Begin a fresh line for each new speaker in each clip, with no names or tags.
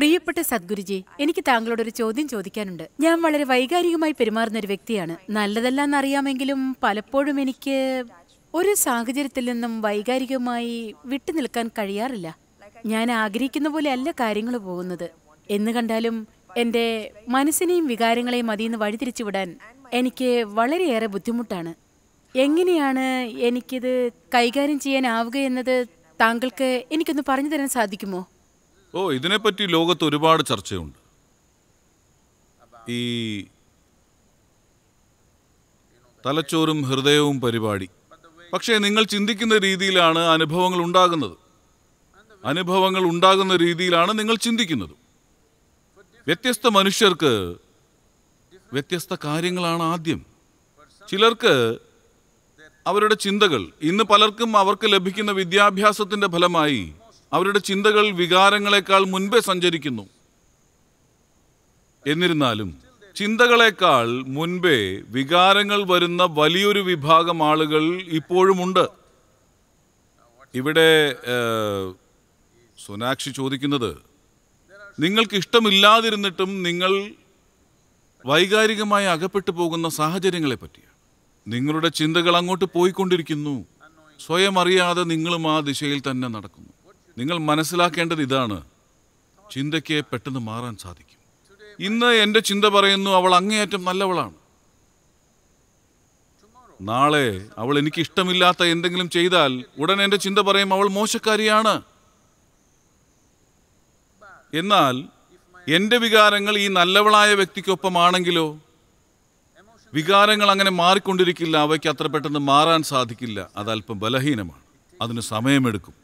പ്രിയപ്പെട്ട സദ്ഗുരുജി എനിക്ക് താങ്കളോട് ഒരു ചോദ്യം ചോദിക്കാനുണ്ട് ഞാൻ വളരെ വൈകാരികമായി പെരുമാറുന്ന ഒരു വ്യക്തിയാണ് നല്ലതല്ല എന്നറിയാമെങ്കിലും പലപ്പോഴും എനിക്ക് ഒരു സാഹചര്യത്തിൽ നിന്നും വൈകാരികമായി വിട്ടുനിൽക്കാൻ കഴിയാറില്ല ഞാൻ ആഗ്രഹിക്കുന്ന പോലെ അല്ല കാര്യങ്ങൾ പോകുന്നത് എന്ന് കണ്ടാലും എൻ്റെ മനസ്സിനെയും വികാരങ്ങളെയും അതിൽ നിന്ന് വഴിതിരിച്ചുവിടാൻ എനിക്ക് വളരെയേറെ ബുദ്ധിമുട്ടാണ് എങ്ങനെയാണ് എനിക്കിത് കൈകാര്യം ചെയ്യാനാവുക എന്നത് താങ്കൾക്ക് എനിക്കൊന്ന് പറഞ്ഞു തരാൻ സാധിക്കുമോ
ഓ ഇതിനെപ്പറ്റി ലോകത്ത് ഒരുപാട് ചർച്ചയുണ്ട് ഈ തലച്ചോറും ഹൃദയവും പരിപാടി പക്ഷേ നിങ്ങൾ ചിന്തിക്കുന്ന രീതിയിലാണ് അനുഭവങ്ങൾ ഉണ്ടാകുന്നത് അനുഭവങ്ങൾ ഉണ്ടാകുന്ന രീതിയിലാണ് നിങ്ങൾ ചിന്തിക്കുന്നത് വ്യത്യസ്ത മനുഷ്യർക്ക് വ്യത്യസ്ത കാര്യങ്ങളാണ് ആദ്യം ചിലർക്ക് അവരുടെ ചിന്തകൾ ഇന്ന് പലർക്കും അവർക്ക് ലഭിക്കുന്ന വിദ്യാഭ്യാസത്തിൻ്റെ ഫലമായി അവരുടെ ചിന്തകൾ വികാരങ്ങളെക്കാൾ മുൻപേ സഞ്ചരിക്കുന്നു എന്നിരുന്നാലും ചിന്തകളെക്കാൾ മുൻപേ വികാരങ്ങൾ വരുന്ന വലിയൊരു വിഭാഗം ആളുകൾ ഇപ്പോഴുമുണ്ട് ഇവിടെ സോനാക്ഷി ചോദിക്കുന്നത് നിങ്ങൾക്ക് ഇഷ്ടമില്ലാതിരുന്നിട്ടും നിങ്ങൾ വൈകാരികമായി അകപ്പെട്ടു പോകുന്ന സാഹചര്യങ്ങളെ പറ്റിയാണ് നിങ്ങളുടെ ചിന്തകൾ അങ്ങോട്ട് പോയിക്കൊണ്ടിരിക്കുന്നു സ്വയം അറിയാതെ നിങ്ങളും ആ ദിശയിൽ തന്നെ നടക്കുന്നു നിങ്ങൾ മനസ്സിലാക്കേണ്ടത് ഇതാണ് ചിന്തയ്ക്ക് പെട്ടെന്ന് മാറാൻ സാധിക്കും ഇന്ന് എൻ്റെ ചിന്ത പറയുന്നു അവൾ അങ്ങേയറ്റം നല്ലവളാണ് നാളെ അവൾ എനിക്ക് ഇഷ്ടമില്ലാത്ത എന്തെങ്കിലും ചെയ്താൽ ഉടൻ എൻ്റെ ചിന്ത പറയും അവൾ മോശക്കാരിയാണ് എന്നാൽ എൻ്റെ വികാരങ്ങൾ ഈ നല്ലവളായ വ്യക്തിക്കൊപ്പമാണെങ്കിലോ വികാരങ്ങൾ അങ്ങനെ മാറിക്കൊണ്ടിരിക്കില്ല അവയ്ക്ക് അത്ര പെട്ടെന്ന് മാറാൻ സാധിക്കില്ല അതല്പം ബലഹീനമാണ് അതിന് സമയമെടുക്കും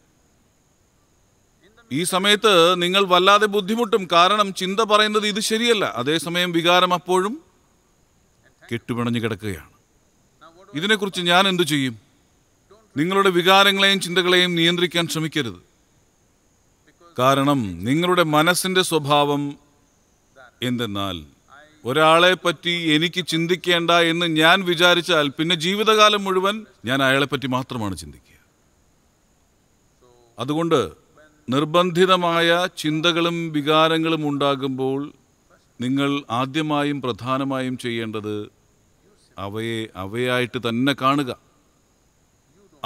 ഈ സമയത്ത് നിങ്ങൾ വല്ലാതെ ബുദ്ധിമുട്ടും കാരണം ചിന്ത പറയുന്നത് ഇത് ശരിയല്ല അതേസമയം വികാരം അപ്പോഴും കെട്ടുപിണഞ്ഞു കിടക്കുകയാണ് ഇതിനെക്കുറിച്ച് ഞാൻ എന്തു ചെയ്യും നിങ്ങളുടെ വികാരങ്ങളെയും ചിന്തകളെയും നിയന്ത്രിക്കാൻ ശ്രമിക്കരുത് കാരണം നിങ്ങളുടെ മനസ്സിൻ്റെ സ്വഭാവം എന്തെന്നാൽ ഒരാളെ പറ്റി എനിക്ക് ചിന്തിക്കേണ്ട എന്ന് ഞാൻ വിചാരിച്ചാൽ പിന്നെ ജീവിതകാലം മുഴുവൻ ഞാൻ അയാളെപ്പറ്റി മാത്രമാണ് ചിന്തിക്കുക അതുകൊണ്ട് നിർബന്ധിതമായ ചിന്തകളും വികാരങ്ങളും ഉണ്ടാകുമ്പോൾ നിങ്ങൾ ആദ്യമായും പ്രധാനമായും ചെയ്യേണ്ടത് അവയെ അവയായിട്ട് തന്നെ കാണുക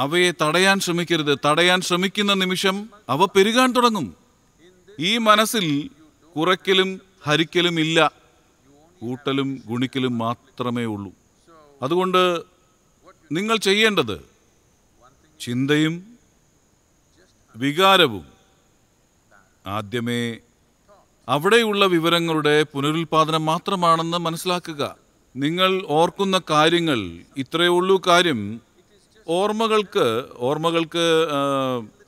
അവയെ തടയാൻ ശ്രമിക്കരുത് തടയാൻ ശ്രമിക്കുന്ന നിമിഷം അവ പെരുകാൻ തുടങ്ങും ഈ മനസ്സിൽ കുറയ്ക്കലും ഹരിക്കലും ഇല്ല കൂട്ടലും ഗുണിക്കലും മാത്രമേ ഉള്ളൂ അതുകൊണ്ട് നിങ്ങൾ ചെയ്യേണ്ടത് ചിന്തയും വികാരവും ആദ്യമേ അവിടെയുള്ള വിവരങ്ങളുടെ പുനരുൽപാദനം മാത്രമാണെന്ന് മനസ്സിലാക്കുക നിങ്ങൾ ഓർക്കുന്ന കാര്യങ്ങൾ ഇത്രയേ ഉള്ളൂ കാര്യം ഓർമ്മകൾക്ക് ഓർമ്മകൾക്ക്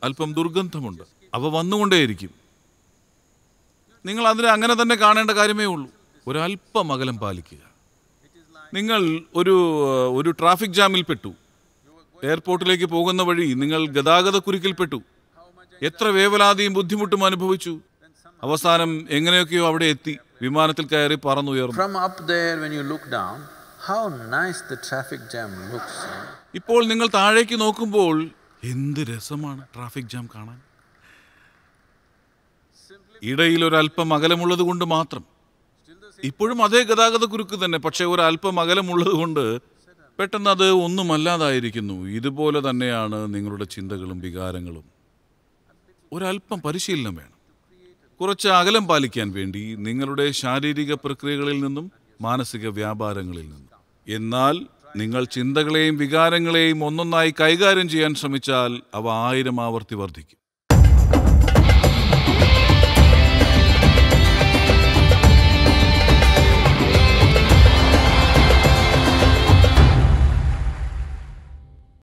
അല്പം ദുർഗന്ധമുണ്ട് അവ വന്നുകൊണ്ടേയിരിക്കും നിങ്ങൾ അതിനെ അങ്ങനെ തന്നെ കാണേണ്ട കാര്യമേ ഉള്ളൂ ഒരല്പം അകലം പാലിക്കുക നിങ്ങൾ ഒരു ഒരു ട്രാഫിക് ജാമിൽ പെട്ടു എയർപോർട്ടിലേക്ക് പോകുന്ന വഴി നിങ്ങൾ കുരുക്കിൽപ്പെട്ടു എത്ര വേവലാതിയും ബുദ്ധിമുട്ടും അനുഭവിച്ചു അവസാനം എങ്ങനെയൊക്കെയോ അവിടെ എത്തി വിമാനത്തിൽ കയറി പറന്നുയർന്നു ഇപ്പോൾ നിങ്ങൾ താഴേക്ക് നോക്കുമ്പോൾ എന്ത് രസമാണ് ട്രാഫിക് ജാം കാണാൻ ഇടയിൽ ഒരല്പം അകലമുള്ളത് കൊണ്ട് മാത്രം ഇപ്പോഴും അതേ ഗതാഗത കുരുക്ക് തന്നെ പക്ഷേ ഒരല്പം അകലമുള്ളത് കൊണ്ട് പെട്ടെന്ന് അത് ഒന്നുമല്ലാതായിരിക്കുന്നു ഇതുപോലെ തന്നെയാണ് നിങ്ങളുടെ ചിന്തകളും വികാരങ്ങളും ഒരല്പം പരിശീലനം വേണം കുറച്ച് അകലം പാലിക്കാൻ വേണ്ടി നിങ്ങളുടെ ശാരീരിക പ്രക്രിയകളിൽ നിന്നും മാനസിക വ്യാപാരങ്ങളിൽ നിന്നും എന്നാൽ നിങ്ങൾ ചിന്തകളെയും വികാരങ്ങളെയും ഒന്നൊന്നായി കൈകാര്യം ചെയ്യാൻ ശ്രമിച്ചാൽ അവ ആയിരം ആവർത്തി വർദ്ധിക്കും